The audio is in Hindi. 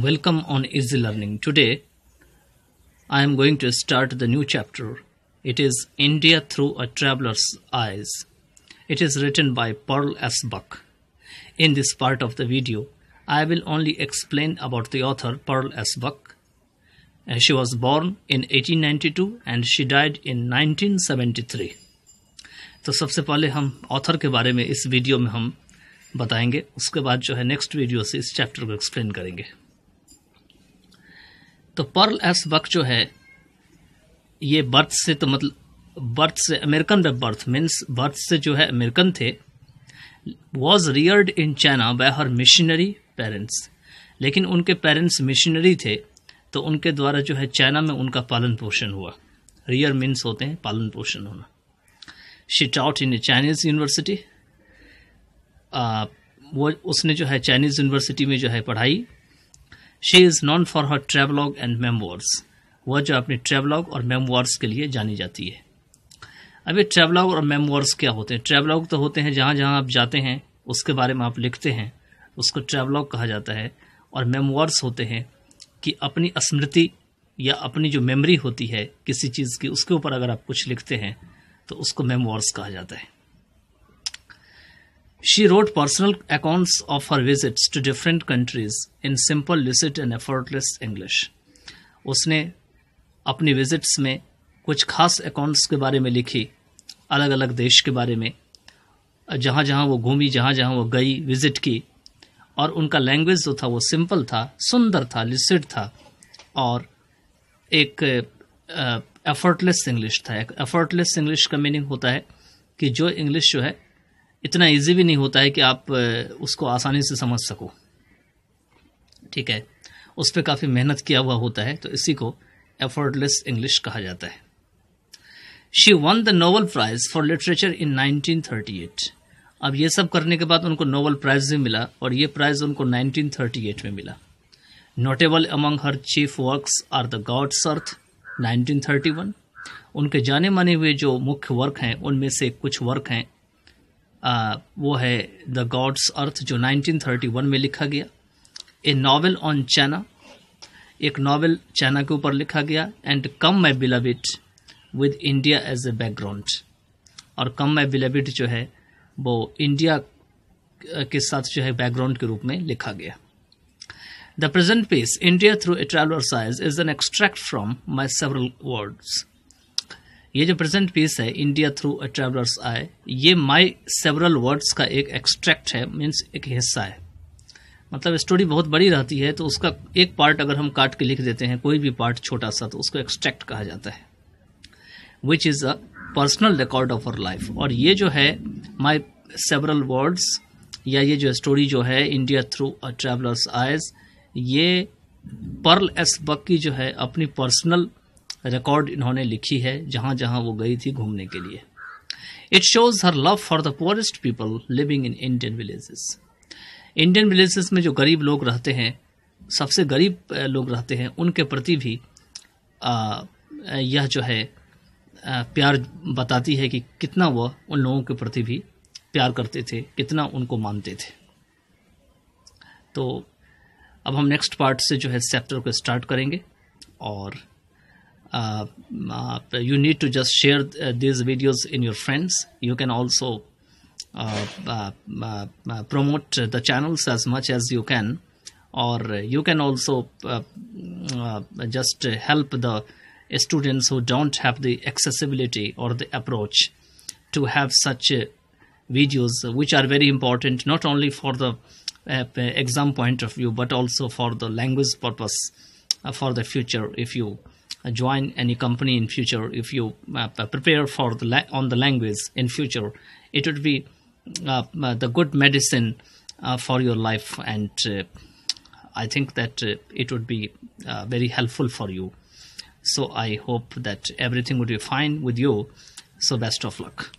Welcome on Easy Learning. Today I am going to start the new chapter. It is India Through a Traveler's Eyes. It is written by Pearl S. Buck. In this part of the video, I will only explain about the author Pearl S. Buck. Uh, she was born in 1892 and she died in 1973. So, सबसे पहले हम ऑथर के बारे में इस वीडियो में हम बताएंगे उसके बाद जो है नेक्स्ट वीडियो से इस चैप्टर को एक्सप्लेन करेंगे तो पर्ल एस वक्त जो है ये बर्थ से तो मतलब बर्थ से American the birth means birth से जो है अमेरिकन थे was reared in China by her missionary parents लेकिन उनके पेरेंट्स मिशनरी थे तो उनके द्वारा जो है चाइना में उनका पालन पोषण हुआ रियर मीन्स होते हैं पालन पोषण होना she taught in a Chinese university वो उसने जो है चाइनीज़ यूनिवर्सिटी में जो है पढ़ाई she is known for her travelogue and memoirs वह जो अपनी ट्रेवलॉग और मेमोर्स के लिए जानी जाती है अब ये ट्रेवलॉग और मेमोर्स क्या होते हैं ट्रेवलॉग तो होते हैं जहाँ जहाँ आप जाते हैं उसके बारे में आप लिखते हैं उसको ट्रेवलॉग कहा जाता है और मेमोर्स होते हैं कि अपनी स्मृति या अपनी जो मेमोरी होती है किसी चीज़ की उसके ऊपर अगर आप कुछ लिखते हैं तो उसको मेमोर्स कहा जाता है She wrote personal accounts of her visits to different countries in simple, lucid and effortless English. उसने अपनी विजिट्स में कुछ खास अकाउंट्स के बारे में लिखी अलग अलग देश के बारे में जहाँ जहाँ वो घूमी जहाँ जहाँ वो गई विज़िट की और उनका लैंग्वेज जो था वो सिंपल था सुंदर था लिसिड था और एक एफर्टलेस इंग्लिश था एक एफर्टलेस इंग्लिश का मीनिंग होता है कि जो इंग्लिश जो है इतना इजी भी नहीं होता है कि आप उसको आसानी से समझ सको ठीक है उस पर काफ़ी मेहनत किया हुआ होता है तो इसी को एफर्टलेस इंग्लिश कहा जाता है she won the Nobel prize for literature in 1938 अब ये सब करने के बाद उनको नोवल प्राइज भी मिला और ये प्राइज उनको 1938 में मिला notable among her chief works are the good earth 1931 उनके जाने माने हुए जो मुख्य वर्क हैं उनमें से कुछ वर्क हैं आ, वो है द गॉड्स अर्थ जो 1931 में लिखा गया ए नावल ऑन चाइना एक नावल चाइना के ऊपर लिखा गया and come my beloved with India as a background और कम माई बिलविट जो है वो इंडिया के साथ जो है बैकग्राउंड के रूप में लिखा गया the present piece India through a traveller's eyes is an extract from my several worlds ये जो प्रेजेंट पीस है India through a traveller's eyes ये माई सेवरल वर्ड्स का एक एक्सट्रैक्ट है मीन्स एक हिस्सा है मतलब स्टोरी बहुत बड़ी रहती है तो उसका एक पार्ट अगर हम काट के लिख देते हैं कोई भी पार्ट छोटा सा तो उसको एक्सट्रैक्ट कहा जाता है which is a personal record of her life और ये जो है माई सेवरल वर्ड्स या ये जो स्टोरी जो है India through a traveller's eyes ये पर्ल एस बक्की जो है अपनी पर्सनल रिकॉर्ड इन्होंने लिखी है जहाँ जहाँ वो गई थी घूमने के लिए it shows her love for the poorest people living in Indian villages Indian villages में जो गरीब लोग रहते हैं सबसे गरीब लोग रहते हैं उनके प्रति भी आ, यह जो है आ, प्यार बताती है कि कितना वह उन लोगों के प्रति भी प्यार करते थे कितना उनको मानते थे तो अब हम नेक्स्ट पार्ट से जो है चैप्टर को स्टार्ट करेंगे और Uh, uh, you need to just share th- uh, these videos in your friends you can also uh, promote the channels as much as you can or you can also just help the students who don't have the accessibility or the approach to have such videos which are very important not only for the exam point of view but also for the language purpose for the future if you uh, join any company in future if you uh, prepare for the la- on the language in future it would be uh, the good medicine for your life and i think that it would be very helpful for you so i hope that everything would be fine with you so best of luck